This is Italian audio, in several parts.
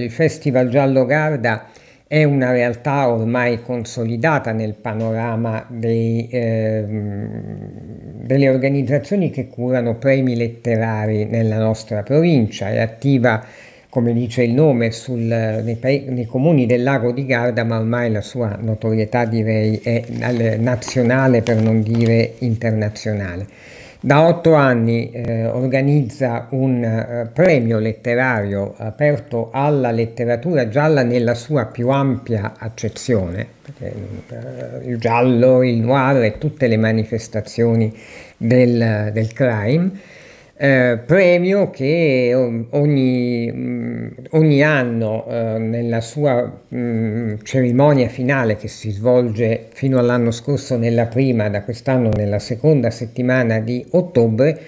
Il Festival Giallo Garda è una realtà ormai consolidata nel panorama dei, eh, delle organizzazioni che curano premi letterari nella nostra provincia, è attiva come dice il nome sul, nei, nei, comuni del lago di Garda, ma ormai la sua notorietà direi è nazionale per non dire internazionale. Da otto anni eh, organizza un eh, premio letterario aperto alla letteratura gialla nella sua più ampia accezione, perché, eh, il giallo, il noir e tutte le manifestazioni del, del crime eh, premio che ogni, mm, ogni anno eh, nella sua mh, mm, cerimonia finale che si svolge fino all'anno scorso nella prima, da quest'anno nella seconda settimana di ottobre,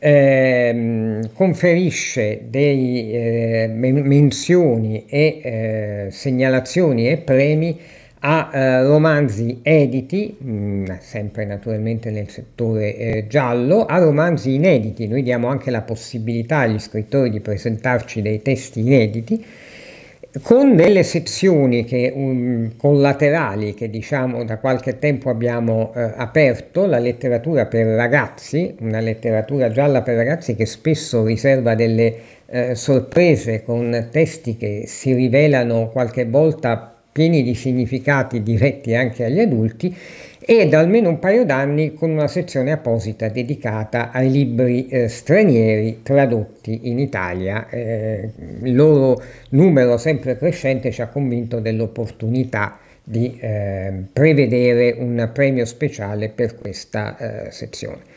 eh, conferisce dei eh, menzioni e eh, segnalazioni e premi a eh, romanzi editi, mh, mm, sempre naturalmente nel settore eh, giallo, a romanzi inediti. Noi diamo anche la possibilità agli scrittori di presentarci dei testi inediti con delle sezioni che, um, collaterali che diciamo da qualche tempo abbiamo eh, aperto, la letteratura per ragazzi, una letteratura gialla per ragazzi che spesso riserva delle eh, sorprese con testi che si rivelano qualche volta pieni di significati diretti anche agli adulti e da almeno un paio d'anni con una sezione apposita dedicata ai libri eh, stranieri tradotti in Italia. Eh, il loro numero sempre crescente ci ha convinto dell'opportunità di eh, prevedere un premio speciale per questa eh, sezione.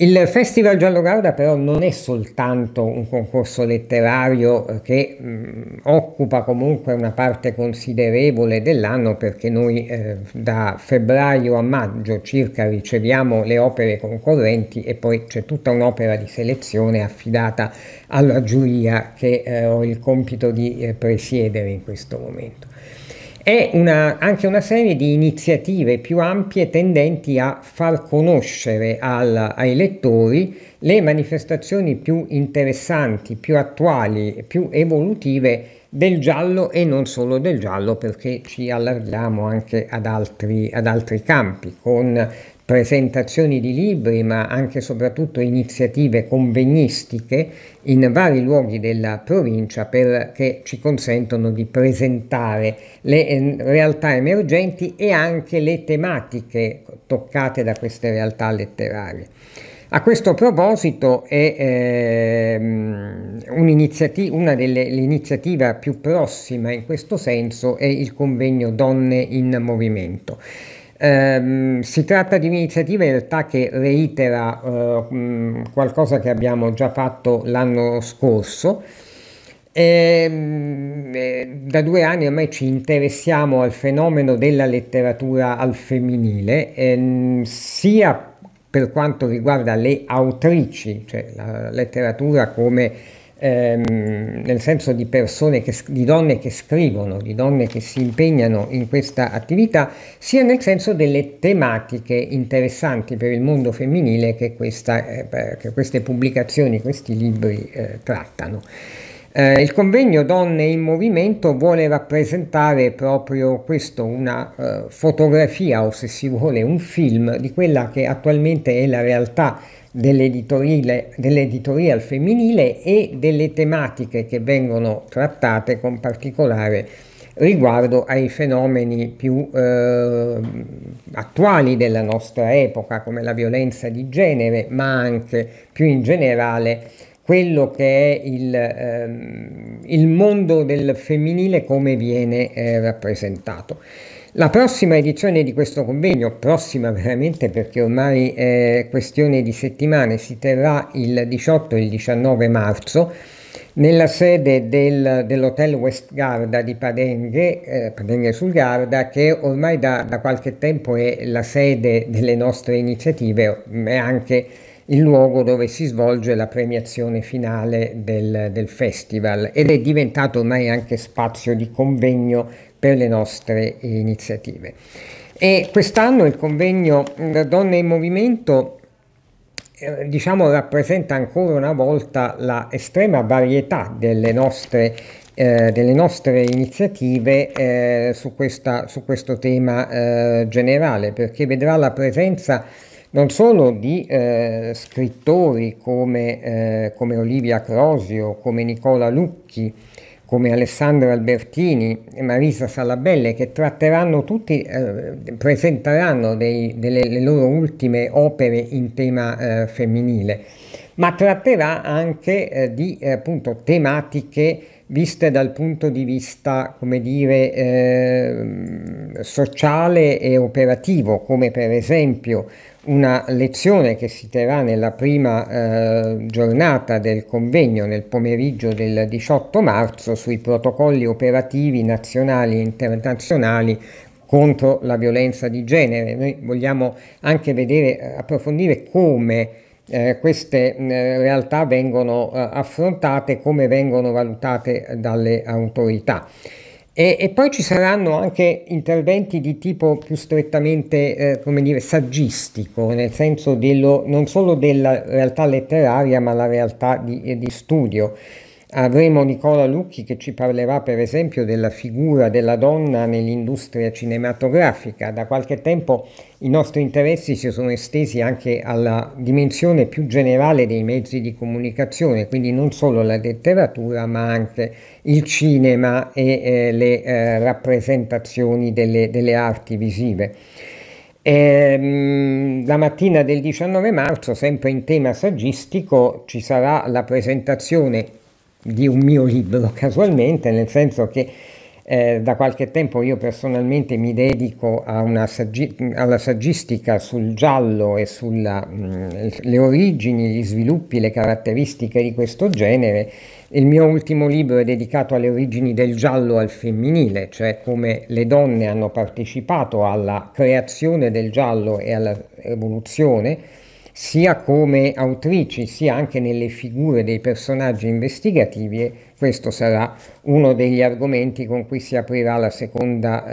Il Festival Giallo Garda però non è soltanto un concorso letterario eh, che mh, mm, occupa comunque una parte considerevole dell'anno perché noi eh, da febbraio a maggio circa riceviamo le opere concorrenti e poi c'è tutta un'opera di selezione affidata alla giuria che eh, ho il compito di eh, presiedere in questo momento è una, anche una serie di iniziative più ampie tendenti a far conoscere al, ai lettori le manifestazioni più interessanti, più attuali, più evolutive del giallo e non solo del giallo perché ci allarghiamo anche ad altri, ad altri campi con presentazioni di libri ma anche e soprattutto iniziative convegnistiche in vari luoghi della provincia perché ci consentono di presentare le eh, realtà emergenti e anche le tematiche toccate da queste realtà letterarie. A questo proposito è ehm, un una delle iniziative più prossima in questo senso è il convegno Donne in Movimento. Eh, si tratta di un'iniziativa in realtà che reitera eh, mm, qualcosa che abbiamo già fatto l'anno scorso. E, ehm, eh, da due anni ormai ci interessiamo al fenomeno della letteratura al femminile, eh, sia per quanto riguarda le autrici, cioè la letteratura come ehm, nel senso di persone, che, di donne che scrivono, di donne che si impegnano in questa attività, sia nel senso delle tematiche interessanti per il mondo femminile che, questa, eh, che queste pubblicazioni, questi libri eh, trattano. Eh, il convegno Donne in Movimento vuole rappresentare proprio questo, una eh, fotografia o se si vuole un film di quella che attualmente è la realtà dell'editoria al femminile e delle tematiche che vengono trattate con particolare riguardo ai fenomeni più eh, attuali della nostra epoca come la violenza di genere ma anche più in generale quello che è il, ehm, il mondo del femminile come viene eh, rappresentato. La prossima edizione di questo convegno, prossima veramente perché ormai è questione di settimane, si terrà il 18 e il 19 marzo nella sede del, dell'Hotel West Garda di Padenghe, eh, Padenghe sul Garda, che ormai da, da, qualche tempo è la sede delle nostre iniziative, è anche il luogo dove si svolge la premiazione finale del, del festival ed è diventato ormai anche spazio di convegno per le nostre iniziative. E quest'anno il convegno mm, Donne in Movimento eh, diciamo rappresenta ancora una volta la estrema varietà delle nostre, eh, delle nostre iniziative eh, su, questa, su, questo tema eh, generale, perché vedrà la presenza non solo di eh, scrittori come, eh, come, Olivia Crosio, come Nicola Lucchi, come Alessandro Albertini e Marisa Salabelle, che tratteranno tutti, eh, presenteranno dei, delle, le loro ultime opere in tema eh, femminile, ma tratterà anche eh, di eh, appunto, tematiche viste dal punto di vista, come dire, eh, sociale e operativo, come per esempio una lezione che si terrà nella prima eh, giornata del convegno nel pomeriggio del 18 marzo sui protocolli operativi nazionali e internazionali contro la violenza di genere. Noi vogliamo anche vedere, approfondire come eh, queste eh, realtà vengono eh, affrontate, come vengono valutate dalle autorità. E, e, poi ci saranno anche interventi di tipo più strettamente, eh, come dire, saggistico, nel senso dello, non solo della realtà letteraria, ma la realtà di, eh, di studio. Avremo Nicola Lucchi che ci parlerà per esempio della figura della donna nell'industria cinematografica. Da qualche tempo i nostri interessi si sono estesi anche alla dimensione più generale dei mezzi di comunicazione, quindi non solo la letteratura ma anche il cinema e eh, le eh, rappresentazioni delle, delle arti visive. Ehm, la mattina del 19 marzo, sempre in tema saggistico, ci sarà la presentazione di un mio libro, casualmente, nel senso che eh, da qualche tempo io personalmente mi dedico saggi alla saggistica sul giallo e sulle mm, origini, gli sviluppi, le caratteristiche di questo genere. Il mio ultimo libro è dedicato alle origini del giallo al femminile, cioè come le donne hanno partecipato alla creazione del giallo e alla evoluzione sia come autrici sia anche nelle figure dei personaggi investigativi e questo sarà uno degli argomenti con cui si aprirà la seconda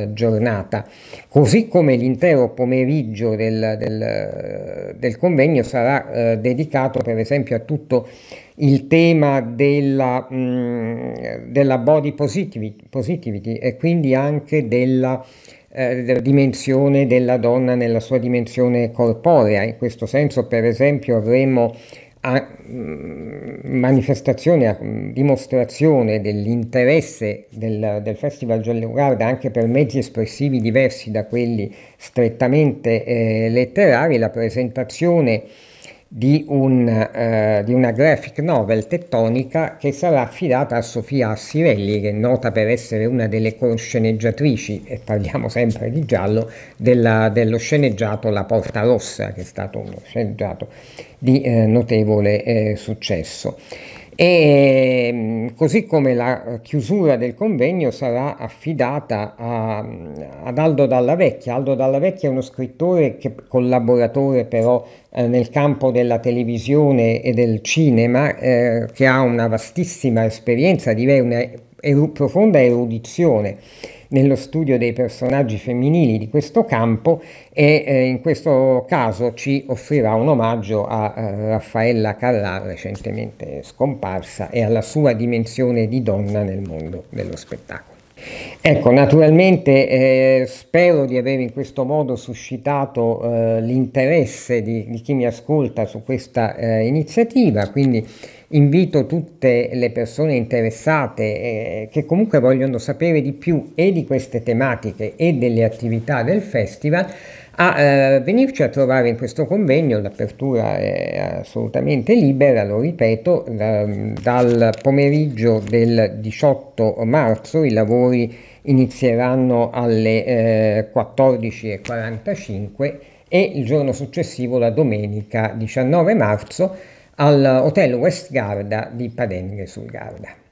eh, giornata, così come l'intero pomeriggio del, del, del convegno sarà eh, dedicato per esempio a tutto il tema della, mh, mm, della body positivity, positivity, e quindi anche della eh, dimensione della donna nella sua dimensione corporea. In questo senso, per esempio, avremo a, ah, mm, manifestazione, a ah, mm, dimostrazione dell'interesse del, del Festival Giallo anche per mezzi espressivi diversi da quelli strettamente eh, letterari, la presentazione di, un, eh, di, una graphic novel tettonica che sarà affidata a Sofia Assirelli, che è nota per essere una delle co-sceneggiatrici, e parliamo sempre di giallo, della, dello sceneggiato La Porta Rossa, che è stato uno sceneggiato di eh, notevole eh, successo. E mm, così come la chiusura del convegno sarà affidata a, mm, ad Aldo Dalla Vecchia. Aldo Dalla Vecchia è uno scrittore che, collaboratore però eh, nel campo della televisione e del cinema eh, che ha una vastissima esperienza, direi una eru- profonda erudizione nello studio dei personaggi femminili di questo campo e eh, in questo caso ci offrirà un omaggio a eh, Raffaella Carrà, recentemente scomparsa, e alla sua dimensione di donna nel mondo dello spettacolo. Ecco, naturalmente eh, spero di aver in questo modo suscitato eh, l'interesse di, di, chi mi ascolta su questa eh, iniziativa, quindi invito tutte le persone interessate eh, che comunque vogliono sapere di più e di queste tematiche e delle attività del festival a eh, venirci a trovare in questo convegno. L'apertura è assolutamente libera, lo ripeto, da, dal pomeriggio del 18 marzo i lavori inizieranno alle eh, 14.45 e il giorno successivo, la domenica 19 marzo, all'Hotel West Garda di Padenghe sul Garda.